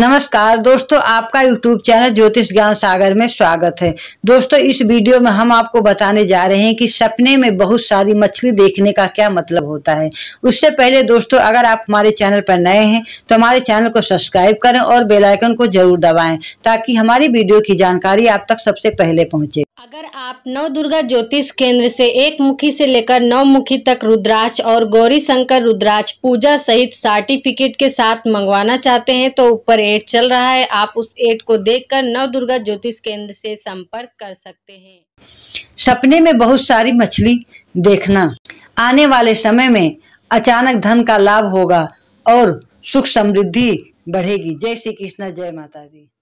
नमस्कार दोस्तों आपका यूट्यूब चैनल ज्योतिष ज्ञान सागर में स्वागत है दोस्तों इस वीडियो में हम आपको बताने जा रहे हैं कि सपने में बहुत सारी मछली देखने का क्या मतलब होता है उससे पहले दोस्तों अगर आप हमारे चैनल पर नए हैं तो हमारे चैनल को सब्सक्राइब करें और बेलाइकन को जरूर दबाएं ताकि हमारी वीडियो की जानकारी आप तक सबसे पहले पहुँचे अगर आप नव दुर्गा ज्योतिष केंद्र से एक मुखी से लेकर नौ मुखी तक रुद्राक्ष और गौरी शंकर रुद्राक्ष पूजा सहित सर्टिफिकेट के साथ मंगवाना चाहते हैं तो ऊपर एड चल रहा है आप उस एड को देखकर नव दुर्गा ज्योतिष केंद्र से संपर्क कर सकते हैं सपने में बहुत सारी मछली देखना आने वाले समय में अचानक धन का लाभ होगा और सुख समृद्धि बढ़ेगी जय श्री कृष्णा जय माता दी